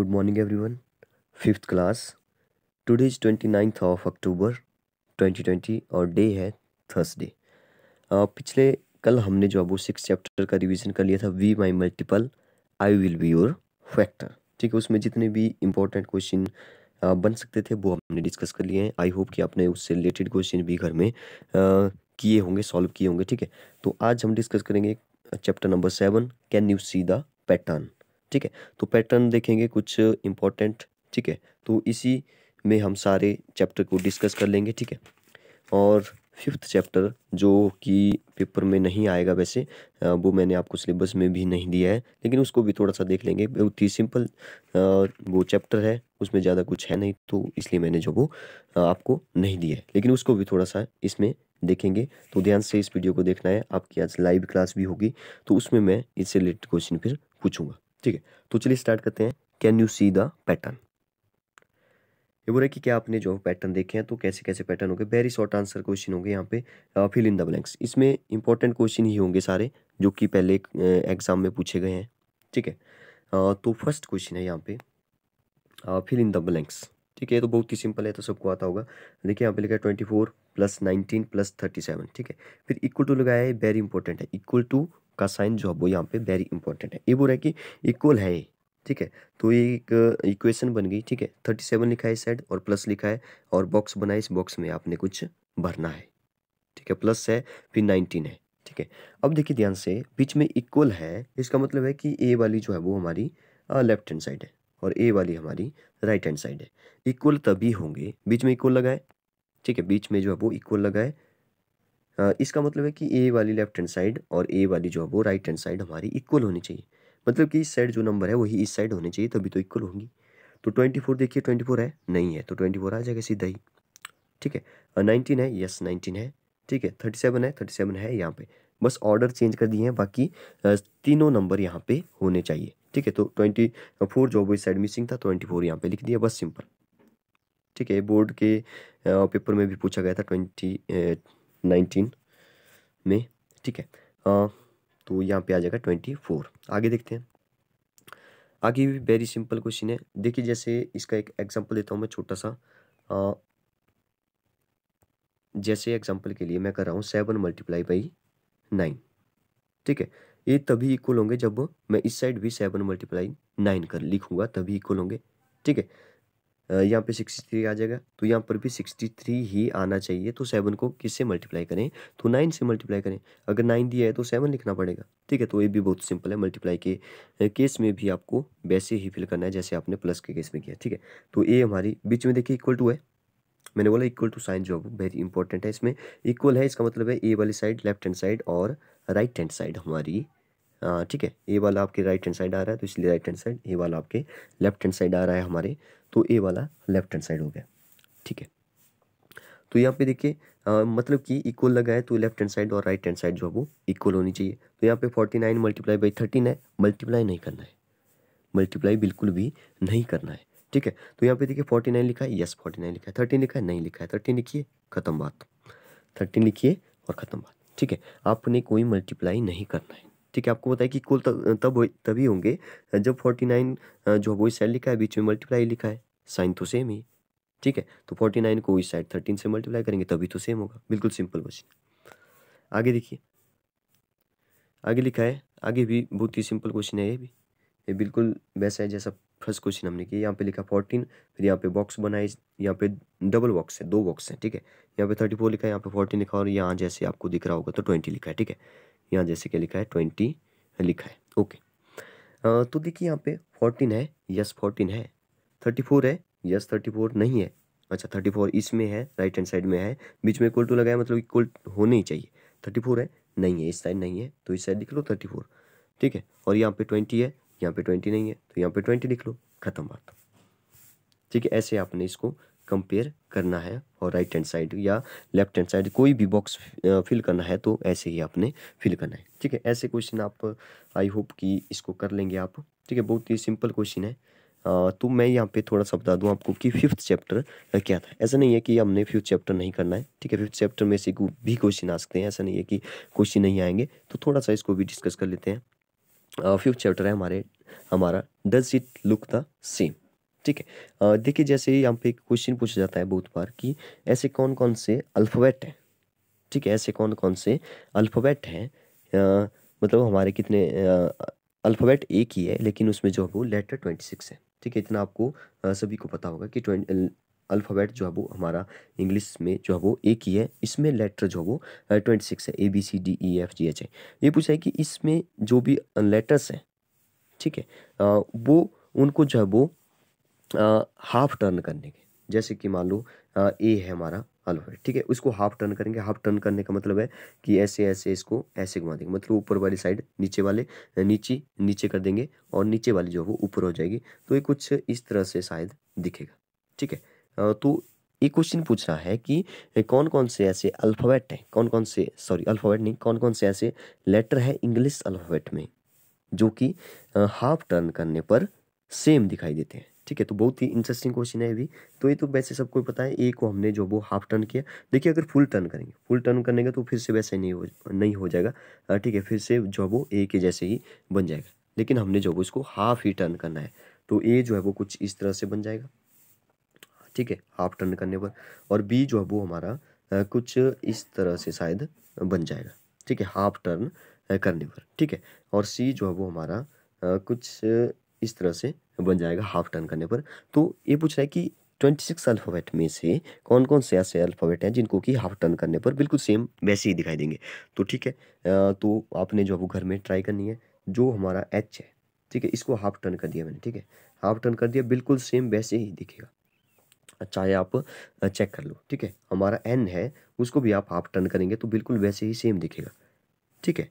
Good morning morning fifth class class. Is twenty ninth of October twenty twenty और day है Thursday पिछले कल हमने जो अब सिक्स चैप्टर का रिवीजन कर लिया था we my multiple I will be your factor ठीक है उसमें जितने भी इंपॉर्टेंट क्वेश्चन बन सकते थे वो हमने डिस्कस कर लिए हैं आई होप कि आपने उससे रिलेटेड क्वेश्चन भी घर में किए होंगे सॉल्व किए होंगे ठीक है तो आज हम डिस्कस करेंगे chapter number seven can you see the pattern ठीक है तो पैटर्न देखेंगे कुछ इम्पोर्टेंट ठीक है तो इसी में हम सारे चैप्टर को डिस्कस कर लेंगे ठीक है और फिफ्थ चैप्टर जो कि पेपर में नहीं आएगा वैसे वो मैंने आपको सिलेबस में भी नहीं दिया है लेकिन उसको भी थोड़ा सा देख लेंगे बहुत ही सिंपल वो चैप्टर है उसमें ज़्यादा कुछ है नहीं तो इसलिए मैंने जो वो आपको नहीं दिया है लेकिन उसको भी थोड़ा सा इसमें देखेंगे तो ध्यान से इस वीडियो को देखना है आपकी आज लाइव क्लास भी होगी तो उसमें मैं इससे रिलेटेड क्वेश्चन फिर पूछूंगा ठीक है तो चलिए स्टार्ट करते हैं can you see the pattern ये बोला कि क्या आपने जो पैटर्न देखे हैं तो कैसे कैसे पैटर्न हो गए वेरी शॉर्ट आंसर क्वेश्चन होंगे यहाँ पे फिल इन द ब्लैंक्स इसमें इंपॉर्टेंट क्वेश्चन ही होंगे सारे जो कि पहले एग्जाम uh, में पूछे गए हैं ठीक है आ, uh, तो फर्स्ट क्वेश्चन है यहाँ पे फिल इन द ब्लैंक्स ठीक है तो बहुत ही सिंपल है तो सबको आता होगा देखिए यहाँ पे लिखा है twenty four plus nineteen plus thirty seven ठीक है फिर इक्वल टू लगाया है वेरी इंपॉर्टेंट है इक्वल टू का साइन जो है वो यहाँ पे वेरी इंपॉर्टेंट है ये बोल रहा है कि इक्वल है ठीक है तो ये एक इक्वेशन uh, बन गई ठीक है थर्टी सेवन लिखा है इस साइड और प्लस लिखा है और बॉक्स बना है इस बॉक्स में आपने कुछ भरना है ठीक है प्लस है फिर नाइनटीन है ठीक है अब देखिए ध्यान से बीच में इक्वल है इसका मतलब है कि ए वाली जो है वो हमारी लेफ्ट हैंड साइड है और ए वाली हमारी राइट हैंड साइड है इक्वल तभी होंगे बीच में इक्वल लगाए ठीक है बीच में जो है वो इक्वल लगाए इसका मतलब है कि ए वाली लेफ्ट हैंड साइड और ए वाली जो है वो राइट हैंड साइड हमारी इक्वल होनी चाहिए मतलब कि इस साइड जो नंबर है वही इस साइड होने चाहिए तभी तो इक्वल होंगी तो ट्वेंटी फोर देखिए ट्वेंटी फोर है नहीं है तो ट्वेंटी फोर आ जाएगा सीधा ही ठीक है नाइनटीन है यस नाइनटीन है ठीक है थर्टी सेवन है थर्टी सेवन है यहाँ पे बस ऑर्डर चेंज कर दिए हैं बाकी तीनों नंबर यहाँ पे होने चाहिए ठीक है तो ट्वेंटी फोर जो वो इस साइड मिसिंग था ट्वेंटी फोर यहाँ पर लिख दिया बस सिंपल ठीक है बोर्ड के पेपर में भी पूछा गया था ट्वेंटी नाइनटीन में ठीक है आ, तो यहाँ पे आ जाएगा ट्वेंटी फोर आगे देखते हैं आगे भी वेरी सिंपल क्वेश्चन है देखिए जैसे इसका एक एग्जांपल देता हूँ मैं छोटा सा आ, जैसे एग्जांपल के लिए मैं कर रहा हूँ सेवन मल्टीप्लाई बाई नाइन ठीक है ये तभी इक्वल होंगे जब मैं इस साइड भी सेवन मल्टीप्लाई नाइन कर लिखूंगा तभी इक्वल होंगे ठीक है यहाँ पे सिक्सटी थ्री आ जाएगा तो यहाँ पर भी सिक्सटी थ्री ही आना चाहिए तो सेवन को किससे मल्टीप्लाई करें तो नाइन से मल्टीप्लाई करें अगर नाइन दिया है तो सेवन लिखना पड़ेगा ठीक है तो ये भी बहुत सिंपल है मल्टीप्लाई के केस में भी आपको वैसे ही फिल करना है जैसे आपने प्लस के केस में किया ठीक है तो ये हमारी बीच में देखिए इक्वल टू है मैंने बोला इक्वल टू साइन जो है वेरी इंपॉर्टेंट है इसमें इक्वल है इसका मतलब है ए वाली साइड लेफ्ट हैंड साइड और राइट हैंड साइड हमारी हाँ, ठीक है ए वाला आपके राइट हैंड साइड आ रहा है तो इसलिए राइट हैंड साइड ए वाला आपके लेफ्ट हैंड साइड आ रहा है हमारे तो ए वाला लेफ्ट हैंड साइड हो गया ठीक है तो यहाँ पे देखिए मतलब कि इक्वल लगा है तो लेफ्ट हैंड साइड और राइट हैंड साइड जो है वो इक्वल होनी चाहिए तो यहाँ पे forty nine multiply by thirteen है मल्टीप्लाई नहीं करना है मल्टीप्लाई बिल्कुल भी नहीं करना है ठीक है तो यहाँ पे देखिए फोर्टी नाइन लिखा है यस फोर्टी नाइन लिखा है थर्टीन लिखा है नहीं लिखा है थर्टीन लिखिए खत्म बात थर्टीन लिखिए और ख़त्म बात ठीक है आपने कोई मल्टीप्लाई नहीं करना है ठीक है आपको बताया कि कुल तब तभी होंगे जब फोर्टी नाइन जो वो इस साइड लिखा है बीच में मल्टीप्लाई लिखा है साइन तो सेम ही ठीक है तो फोर्टी नाइन को इस साइड थर्टीन से मल्टीप्लाई करेंगे तभी तो सेम होगा बिल्कुल सिंपल क्वेश्चन आगे देखिए आगे लिखा है आगे भी बहुत ही सिंपल क्वेश्चन है ये भी ये बिल्कुल वैसा है जैसा फर्स्ट क्वेश्चन हमने किया यहाँ पे लिखा फोर्टीन फिर यहाँ पे बॉक्स बनाए यहाँ पे डबल बॉक्स है दो बॉक्स है ठीक है यहाँ पे थर्टी फोर लिखा है यहाँ पे फोर्टीन लिखा और यहाँ जैसे आपको दिख रहा होगा तो ट्वेंटी लिखा है ठीक है यहाँ जैसे क्या लिखा है ट्वेंटी लिखा है ओके आ, तो देखिए यहाँ पे फोर्टीन है यस फोर्टीन है थर्टी फोर है यस थर्टी फोर नहीं है अच्छा थर्टी फोर इसमें है राइट हैंड साइड में है बीच में इक्वल टू लगाया मतलब इक्वल होने ही चाहिए थर्टी फोर है नहीं है इस साइड नहीं है तो इस साइड लिख लो थर्टी फोर ठीक है और यहाँ पे ट्वेंटी है यहाँ पे ट्वेंटी नहीं है तो यहाँ पे ट्वेंटी लिख लो खत्म बात ठीक है ऐसे आपने इसको कंपेयर करना है और राइट हैंड साइड या लेफ्ट हैंड साइड कोई भी बॉक्स फिल करना है तो ऐसे ही आपने फिल करना है ठीक है ऐसे क्वेश्चन आप आई होप कि इसको कर लेंगे आप ठीक है बहुत ही सिंपल क्वेश्चन है आ, तो मैं यहाँ पे थोड़ा सा बता दूँ आपको कि फिफ्थ चैप्टर क्या था ऐसा नहीं है कि हमने फिफ्थ चैप्टर नहीं करना है ठीक है फिफ्थ चैप्टर में से भी क्वेश्चन आ सकते हैं ऐसा नहीं है कि क्वेश्चन नहीं आएंगे तो थोड़ा सा इसको भी डिस्कस कर लेते हैं फिफ्थ चैप्टर है हमारे हमारा does it look the same ठीक है देखिए जैसे यहाँ पे एक क्वेश्चन पूछा जाता है बहुत बार कि ऐसे कौन कौन से अल्फ़ाबेट हैं ठीक है ऐसे कौन कौन से अल्फ़ाबेट हैं मतलब हमारे कितने अल्फ़ाबेट एक ही है लेकिन उसमें जो है वो लेटर ट्वेंटी सिक्स है ठीक है इतना आपको सभी को पता होगा कि ट्वेंट अल्फ़ाबेट जो है वो हमारा इंग्लिश में जो है वो एक ही है इसमें लेटर जो है वो ट्वेंटी सिक्स है A B C D E F G H है ये पूछा है कि इसमें जो भी लेटर्स हैं ठीक है वो उनको जो है वो हाफ टर्न करने के जैसे कि मान लो ए है हमारा अल्फाबेट ठीक है उसको हाफ टर्न करेंगे हाफ टर्न करने का मतलब है कि ऐसे ऐसे इसको ऐसे घुमा देंगे मतलब ऊपर वाली साइड नीचे वाले नीचे नीचे कर देंगे और नीचे वाली जो है वो ऊपर हो जाएगी तो ये कुछ इस तरह से शायद दिखेगा ठीक है तो ये क्वेश्चन पूछ रहा है कि कौन कौन से ऐसे अल्फ़ाबेट हैं कौन कौन से सॉरी अल्फ़ाबेट नहीं कौन कौन से ऐसे लेटर है इंग्लिश अल्फ़ाबेट में जो कि हाफ टर्न करने पर सेम दिखाई देते हैं ठीक है तो बहुत ही इंटरेस्टिंग क्वेश्चन है अभी तो ये तो वैसे सबको पता है ए को हमने जो वो हाफ टर्न किया देखिए अगर फुल टर्न करेंगे फुल टर्न करने का तो फिर से वैसे नहीं हो नहीं हो जाएगा ठीक है फिर से जो वो ए के जैसे ही बन जाएगा लेकिन हमने जो वो इसको हाफ ही टर्न करना है तो ए जो है वो कुछ इस तरह से बन जाएगा ठीक है हाफ टर्न करने पर और बी जो है वो हमारा कुछ इस तरह से शायद बन जाएगा ठीक है हाफ टर्न करने पर ठीक है और सी जो है वो हमारा कुछ इस तरह से बन जाएगा हाफ टर्न करने पर तो ये पूछ रहा है कि ट्वेंटी सिक्स अल्फ़ाबेट में से कौन कौन से ऐसे अल्फ़ाबेट हैं जिनको कि हाफ टर्न करने पर बिल्कुल सेम वैसे ही दिखाई देंगे तो ठीक है तो आपने जो वो घर में ट्राई करनी है जो हमारा एच है ठीक है इसको हाफ टर्न कर दिया मैंने ठीक है हाफ टर्न कर दिया बिल्कुल सेम वैसे ही दिखेगा चाहे अच्छा, आप चेक कर लो ठीक है हमारा एन है उसको भी आप हाफ टर्न करेंगे तो बिल्कुल वैसे ही सेम दिखेगा ठीक है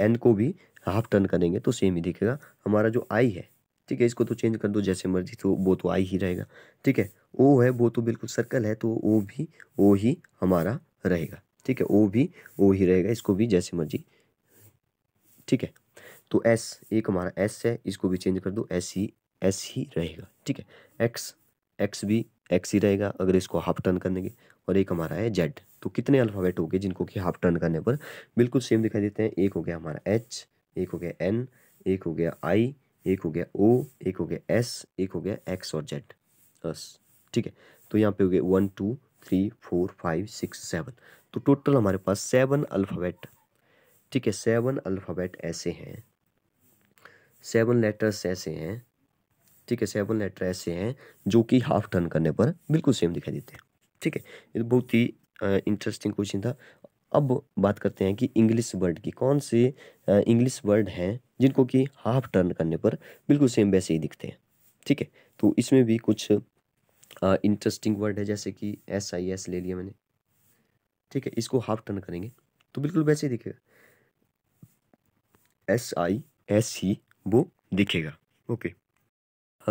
एन को भी हाफ टर्न करेंगे तो सेम ही दिखेगा हमारा जो आई है ठीक है इसको तो चेंज कर दो जैसे मर्जी तो वो तो आई ही रहेगा ठीक है ओ है वो तो बिल्कुल सर्कल है तो ओ भी ओ ही हमारा रहेगा ठीक है ओ भी ओ ही रहेगा इसको भी जैसे मर्जी ठीक है तो एस एक हमारा एस है इसको भी चेंज कर दो एस ही एस ही रहेगा ठीक है एक्स एक्स भी एक्स ही रहेगा अगर इसको हाफ टर्न करने के और एक हमारा है जेड तो कितने अल्फ़ाबेट हो गए जिनको कि हाफ टर्न करने पर बिल्कुल सेम दिखाई देते हैं एक हो गया हमारा एच एक हो गया एन एक हो गया आई एक हो गया ओ एक हो गया एस एक हो गया एक्स और जेड बस ठीक है तो यहाँ पे हो गया one two three four five six seven तो टोटल हमारे पास सेवन अल्फ़ाबेट ठीक है सेवन अल्फ़ाबेट ऐसे हैं सेवन लेटर्स ऐसे हैं ठीक है सेवन लेटर ऐसे हैं जो कि हाफ टर्न करने पर बिल्कुल सेम दिखाई देते हैं ठीक है ये बहुत ही इंटरेस्टिंग क्वेश्चन था अब बात करते हैं कि इंग्लिश वर्ड की कौन से इंग्लिश वर्ड हैं जिनको कि हाफ टर्न करने पर बिल्कुल सेम वैसे ही दिखते हैं ठीक है तो इसमें भी कुछ इंटरेस्टिंग वर्ड है जैसे कि एस आई एस ले लिया मैंने ठीक है इसको हाफ टर्न करेंगे तो बिल्कुल वैसे ही दिखेगा एस आई एस ही वो दिखेगा ओके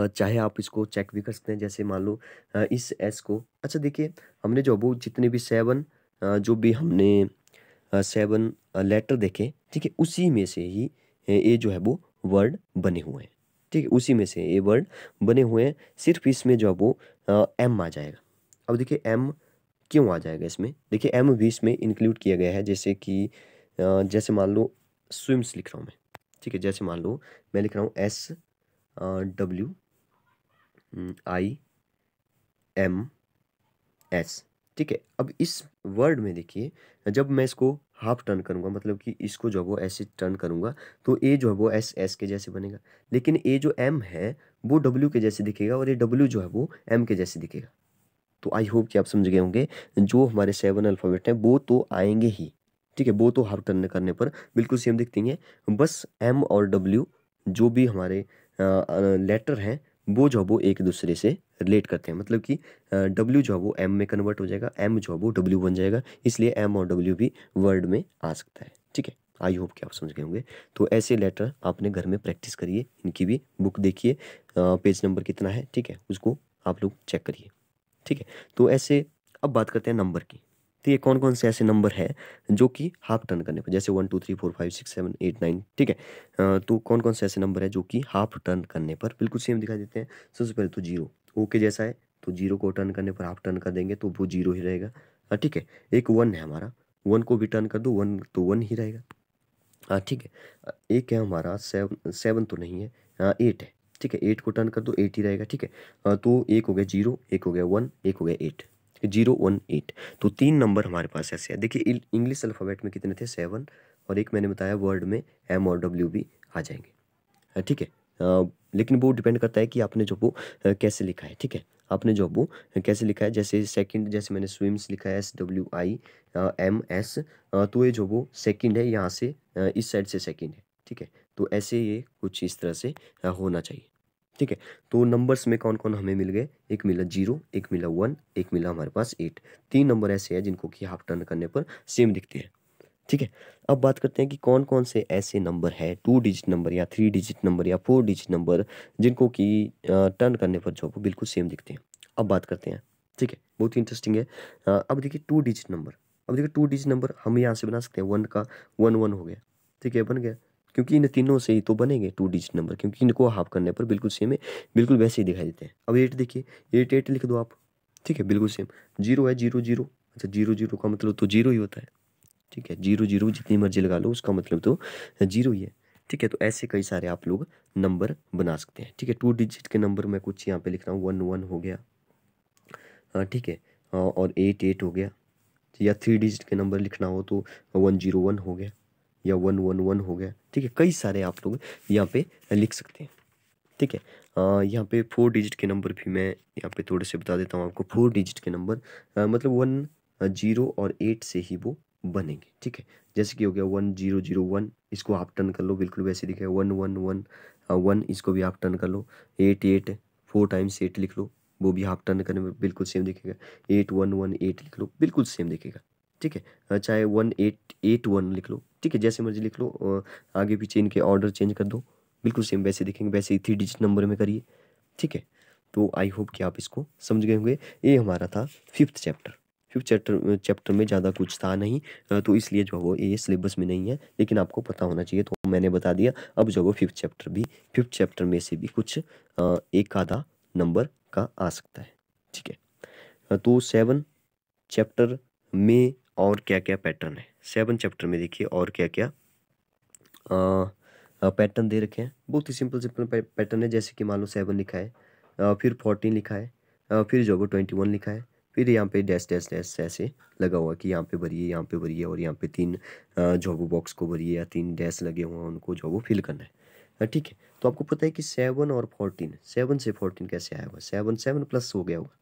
चाहे आप इसको चेक भी कर सकते हैं जैसे मान लो इस एस को अच्छा देखिए हमने जो वो जितने भी सेवन जो भी हमने सेवन लेटर देखे ठीक है उसी में से ही ये जो है वो वर्ड बने हुए हैं ठीक है उसी में से ये वर्ड बने हुए हैं सिर्फ इसमें जो है वो एम आ जाएगा अब देखिए एम क्यों आ जाएगा इसमें देखिए एम भी इसमें इंक्लूड किया गया है जैसे कि जैसे मान लो स्विम्स लिख रहा हूँ मैं ठीक है जैसे मान लो मैं लिख रहा हूँ S W I M S ठीक है अब इस वर्ड में देखिए जब मैं इसको हाफ टर्न करूँगा मतलब कि इसको जो है वो ऐसे टर्न करूँगा तो ए जो है वो एस एस के जैसे बनेगा लेकिन ए जो एम है वो डब्ल्यू के जैसे दिखेगा और ये डब्ल्यू जो है वो एम के जैसे दिखेगा तो आई होप कि आप समझ गए होंगे जो हमारे सेवन अल्फ़ाबेट हैं वो तो आएंगे ही ठीक है वो तो हाफ टर्न करने पर बिल्कुल सेम दिखती हैं बस एम और डब्ल्यू जो भी हमारे लेटर हैं वो जो है वो एक दूसरे से रिलेट करते हैं मतलब कि डब्ल्यू जो है वो एम में कन्वर्ट हो जाएगा एम जो है वो डब्ल्यू बन जाएगा इसलिए एम और डब्ल्यू भी वर्ड में आ सकता है ठीक है आई होप कि आप समझ गए होंगे तो ऐसे लेटर आपने घर में प्रैक्टिस करिए इनकी भी बुक देखिए पेज नंबर कितना है ठीक है उसको आप लोग चेक करिए ठीक है तो ऐसे अब बात करते हैं नंबर की सकती तो है कौन कौन से ऐसे नंबर है जो कि हाफ टर्न करने पर जैसे one two three four five six seven eight nine ठीक है तो कौन कौन से ऐसे नंबर है जो कि हाफ टर्न करने पर बिल्कुल सेम दिखाई देते हैं सबसे पहले तो जीरो ओके जैसा है तो जीरो को टर्न करने पर हाफ टर्न कर देंगे तो वो जीरो ही रहेगा ठीक है एक वन है हमारा वन को भी टर्न कर दो वन तो वन ही रहेगा हाँ ठीक है एक है हमारा सेवन सेवन तो नहीं है एट है ठीक है एट को टर्न कर दो एट ही रहेगा ठीक है तो एक हो गया जीरो एक हो गया वन एक हो गया एट जीरो वन एट तो तीन नंबर हमारे पास ऐसे है देखिए इंग्लिश अल्फ़ाबेट में कितने थे सेवन और एक मैंने बताया वर्ड में एम और डब्ल्यू भी आ जाएंगे ठीक है आ, लेकिन वो डिपेंड करता है कि आपने जो वो कैसे लिखा है ठीक है आपने जो वो कैसे लिखा है जैसे सेकंड जैसे मैंने स्विम्स लिखा है S W I M S तो ये जो वो सेकंड है यहाँ से इस साइड से सेकंड है ठीक है तो ऐसे ये कुछ इस तरह से होना चाहिए ठीक है तो नंबर्स में कौन कौन हमें मिल गए एक मिला जीरो एक मिला वन एक मिला हमारे पास एट तीन नंबर ऐसे हैं जिनको कि हाफ टर्न करने पर सेम दिखते हैं ठीक है अब बात करते हैं कि कौन कौन से ऐसे नंबर है टू डिजिट नंबर या थ्री डिजिट नंबर या फोर डिजिट नंबर जिनको कि टर्न करने पर जो बिल्कुल सेम दिखते हैं अब बात करते हैं ठीक है बहुत ही इंटरेस्टिंग है अब देखिए टू डिजिट नंबर अब देखिए टू डिजिट नंबर हम यहाँ से बना सकते हैं वन का वन वन हो गया ठीक है बन गया क्योंकि इन तीनों से ही तो बनेंगे टू डिजिट नंबर क्योंकि इनको हाफ करने पर बिल्कुल सेम है बिल्कुल वैसे ही दिखाई देते हैं अब एट देखिए एट एट लिख दो आप ठीक है बिल्कुल सेम जीरो है जीरो जीरो अच्छा जीरो जीरो का मतलब तो जीरो ही होता है ठीक है जीरो जीरो जितनी मर्जी लगा लो उसका मतलब तो जीरो ही है ठीक है तो ऐसे कई सारे आप लोग नंबर बना सकते हैं ठीक है टू डिजिट के नंबर मैं कुछ यहाँ पे लिख रहा हूँ वन वन हो गया हाँ, ठीक है हाँ, और एट एट हो गया या थ्री डिजिट के नंबर लिखना हो तो वन जीरो वन हो गया या वन वन वन हो गया ठीक है कई सारे आप लोग यहाँ पे लिख सकते हैं ठीक है यहाँ पे फोर डिजिट के नंबर भी मैं यहाँ पे थोड़े से बता देता हूँ आपको फोर डिजिट के नंबर मतलब वन जीरो और एट से ही वो बनेंगे ठीक है जैसे कि हो गया वन जीरो जीरो वन इसको आप टर्न कर लो बिल्कुल वैसे दिखाया वन वन वन वन इसको भी आप टर्न कर लो eight eight four times eight लिख लो वो भी हाफ टर्न करने में बिल्कुल सेम दिखेगा एट वन वन एट लिख लो बिल्कुल सेम दिखेगा ठीक है चाहे वन एट एट वन लिख लो ठीक है जैसे मर्जी लिख लो आगे पीछे इनके ऑर्डर चेंज कर दो बिल्कुल सेम वैसे देखेंगे वैसे ही थ्री डिजिट नंबर में करिए ठीक है तो आई होप कि आप इसको समझ गए होंगे ये हमारा था fifth chapter fifth chapter chapter में ज़्यादा कुछ था नहीं तो इसलिए जो है वो ये सिलेबस में नहीं है लेकिन आपको पता होना चाहिए तो मैंने बता दिया अब जो है वो फिफ्थ चैप्टर भी फिफ्थ चैप्टर में से भी कुछ एक आधा नंबर का आ सकता है ठीक है तो सेवन चैप्टर में और क्या क्या पैटर्न है सेवन चैप्टर में देखिए और क्या क्या पैटर्न दे रखे हैं बहुत ही सिंपल सिंपल पैटर्न है जैसे कि मान लो सेवन लिखा है आ, फिर फोर्टीन लिखा है आ, फिर जो ट्वेंटी वन लिखा है फिर यहाँ पे डैश डैश डैश ऐसे लगा हुआ कि यहाँ पे भरिए यहाँ पे भरिए और यहाँ पे तीन जॉबो बॉक्स को भरिए या तीन डैश लगे हुए हैं उनको जॉबो फिल करना है ठीक है तो आपको पता है कि सेवन और फोर्टीन सेवन से फोर्टीन कैसे आया हुआ सेवन सेवन प्लस हो गया होगा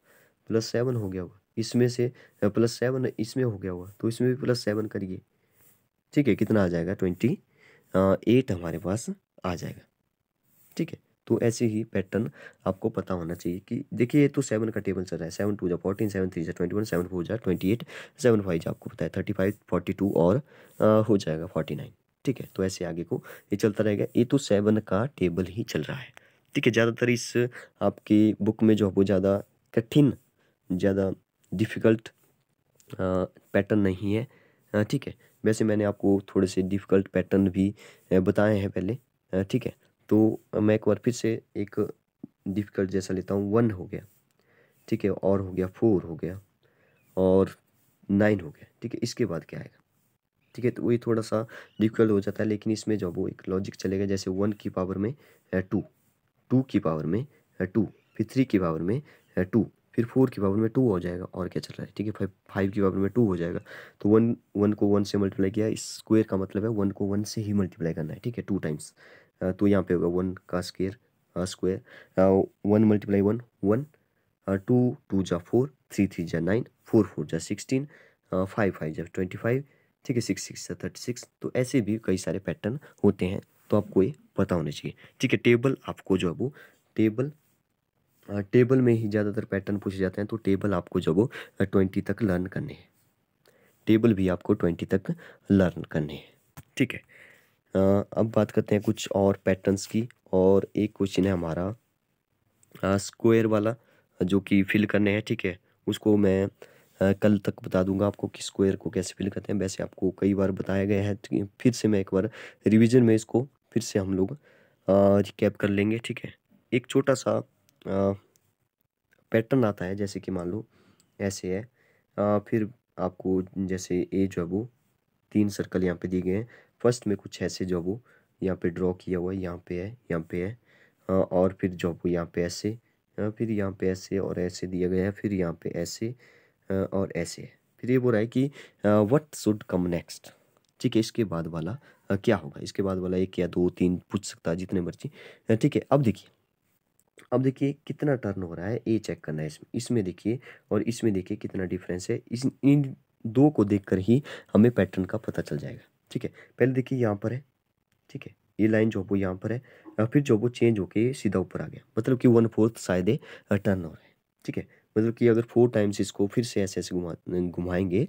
प्लस सेवन हो गया होगा इसमें से प्लस सेवन इसमें हो गया हुआ तो इसमें भी प्लस सेवन करिए ठीक है कितना आ जाएगा ट्वेंटी एट हमारे पास आ जाएगा ठीक है तो ऐसे ही पैटर्न आपको पता होना चाहिए कि देखिए ये तो सेवन का टेबल चल रहा है सेवन टू जा फोर्टीन सेवन थ्री जा ट्वेंटी वन सेवन फोर जा ट्वेंटी एट सेवन फाइव जा आपको पता है थर्टी फाइव फोर्टी टू और आ, हो जाएगा फोर्टी नाइन ठीक है तो ऐसे आगे को ये चलता रहेगा ये तो सेवन का टेबल ही चल रहा है ठीक है ज़्यादातर इस आपकी बुक में जो है वो ज़्यादा कठिन ज़्यादा डिफ़िकल्ट पैटर्न नहीं है ठीक है वैसे मैंने आपको थोड़े से डिफ़िकल्ट पैटर्न भी बताए हैं पहले ठीक है तो मैं एक बार फिर से एक डिफ़िकल्ट जैसा लेता हूँ वन हो गया ठीक है और हो गया फोर हो गया और नाइन हो गया ठीक है इसके बाद क्या आएगा ठीक है तो वही थोड़ा सा डिफिकल्ट हो जाता है लेकिन इसमें जो वो एक लॉजिक चलेगा जैसे वन की पावर में टू टू की पावर में टू फिर थ्री की पावर में टू फिर फोर की पावर में टू हो जाएगा और क्या चल रहा है ठीक है फाइव फाइव की पावर में टू हो जाएगा तो वन वन को वन से मल्टीप्लाई किया स्क्वेयर का मतलब है वन को वन से ही मल्टीप्लाई करना है ठीक है टू टाइम्स तो यहाँ पे होगा वन का square square one multiply one one two two जा फोर थ्री थ्री जा नाइन फोर फोर जा सिक्सटीन फाइव फाइव जा ट्वेंटी फाइव ठीक है सिक्स सिक्स जा थर्टी सिक्स तो ऐसे भी कई सारे पैटर्न होते हैं तो आपको ये पता होना चाहिए ठीक है टेबल आपको जो है वो टेबल टेबल में ही ज़्यादातर पैटर्न पूछे जाते हैं तो टेबल आपको जब वो ट्वेंटी तक लर्न करने हैं टेबल भी आपको ट्वेंटी तक लर्न करने हैं ठीक है आ, अब बात करते हैं कुछ और पैटर्न्स की और एक क्वेश्चन है हमारा स्क्वायर वाला जो कि फिल करने हैं ठीक है उसको मैं आ, कल तक बता दूंगा आपको कि स्क्वायर को कैसे फिल करते हैं वैसे आपको कई बार बताया गया है तो फिर से मैं एक बार रिविजन में इसको फिर से हम लोग रिकैप कर लेंगे ठीक है एक छोटा सा पैटर्न आता है जैसे कि मान लो ऐसे है आ, फिर आपको जैसे ए जो है वो तीन सर्कल यहाँ पे दिए गए हैं फर्स्ट में कुछ ऐसे जो है वो यहाँ पे ड्रॉ किया हुआ है यहाँ पे है यहाँ पे है आ, और फिर जो है वो यहाँ पे ऐसे फिर यहाँ पे ऐसे और ऐसे दिया गया है फिर यहाँ पे ऐसे और ऐसे है फिर ये बोल रहा है कि वट शुड कम नेक्स्ट ठीक है इसके बाद वाला क्या होगा इसके बाद वाला एक या दो तीन पूछ सकता है जितने मर्जी ठीक है अब देखिए अब देखिए कितना टर्न हो रहा है ये चेक करना है इसमें इसमें देखिए और इसमें देखिए कितना डिफरेंस है इस इन दो को देखकर ही हमें पैटर्न का पता चल जाएगा ठीक है पहले देखिए यहाँ पर है ठीक है ये लाइन जो वो यहाँ पर है और फिर जो वो चेंज होके सीधा ऊपर आ गया मतलब कि वन फोर्थ शायद टर्न हो रहा है ठीक है मतलब कि अगर फोर टाइम्स इसको फिर से ऐसे ऐसे घुमा घुमाएंगे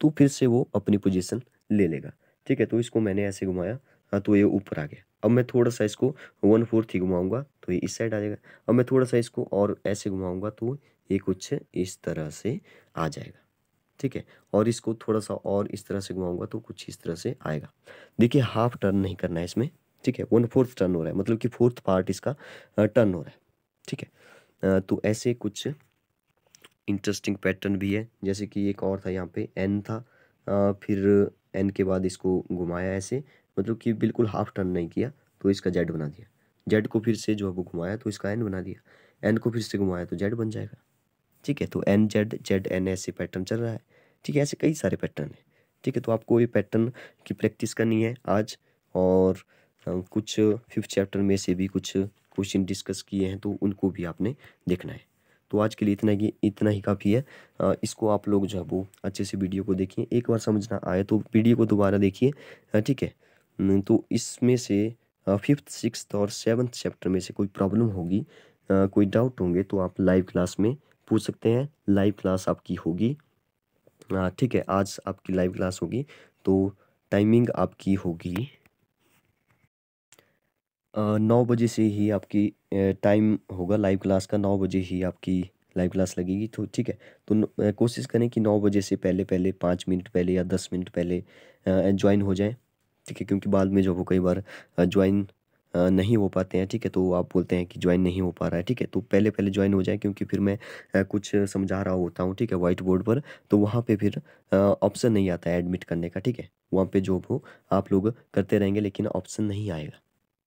तो फिर से वो अपनी पोजिशन ले लेगा ठीक है तो इसको मैंने ऐसे घुमाया हाँ, तो ये ऊपर आ गया अब मैं थोड़ा सा इसको वन फोर्थ ही घुमाऊंगा तो ये इस साइड आ जाएगा अब मैं थोड़ा सा इसको और ऐसे घुमाऊँगा तो ये कुछ इस तरह से आ जाएगा ठीक है और इसको थोड़ा सा और इस तरह से घुमाऊंगा तो कुछ इस तरह से आएगा देखिए हाफ टर्न नहीं करना है इसमें ठीक है वन फोर्थ टर्न हो रहा है मतलब कि फोर्थ पार्ट इसका टर्न हो रहा है ठीक है तो ऐसे कुछ इंटरेस्टिंग पैटर्न भी है जैसे कि एक और था यहाँ पे एन था फिर एन के बाद इसको घुमाया ऐसे मतलब कि बिल्कुल हाफ टर्न नहीं किया तो इसका जेड बना दिया जेड को फिर से जो है वो घुमाया तो इसका एन बना दिया एन को फिर से घुमाया तो जेड बन जाएगा ठीक है तो एन जेड जेड एन ऐसे पैटर्न चल रहा है ठीक है ऐसे कई सारे पैटर्न हैं ठीक है तो आपको ये पैटर्न की प्रैक्टिस करनी है आज और कुछ फिफ्थ चैप्टर में से भी कुछ क्वेश्चन डिस्कस किए हैं तो उनको भी आपने देखना है तो आज के लिए इतना ही इतना ही काफ़ी है इसको आप लोग जो है वो अच्छे से वीडियो को देखिए एक बार समझना आए तो वीडियो को दोबारा देखिए ठीक है तो इसमें से फिफ्थ सिक्स और सेवन्थ चैप्टर में से कोई प्रॉब्लम होगी कोई डाउट होंगे तो आप लाइव क्लास में पूछ सकते हैं लाइव क्लास आपकी होगी ठीक है आज आपकी लाइव क्लास होगी तो टाइमिंग आपकी होगी नौ बजे से ही आपकी टाइम होगा लाइव क्लास का नौ बजे ही आपकी लाइव क्लास लगेगी तो ठीक है तो कोशिश करें कि नौ बजे से पहले पहले पाँच मिनट पहले या दस मिनट पहले ज्वाइन हो जाएं ठीक है क्योंकि बाद में जब वो कई बार ज्वाइन नहीं हो पाते हैं ठीक है तो आप बोलते हैं कि ज्वाइन नहीं हो पा रहा है ठीक है तो पहले पहले ज्वाइन हो जाए क्योंकि फिर मैं कुछ समझा रहा होता हूँ ठीक है वाइट बोर्ड पर तो वहाँ पे फिर ऑप्शन नहीं आता है एडमिट करने का ठीक है वहाँ पे जो हो आप लोग करते रहेंगे लेकिन ऑप्शन नहीं आएगा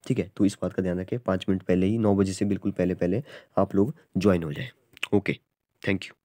ठीक है तो इस बात का ध्यान रखें पाँच मिनट पहले ही नौ बजे से बिल्कुल पहले पहले आप लोग ज्वाइन हो जाए ओके थैंक यू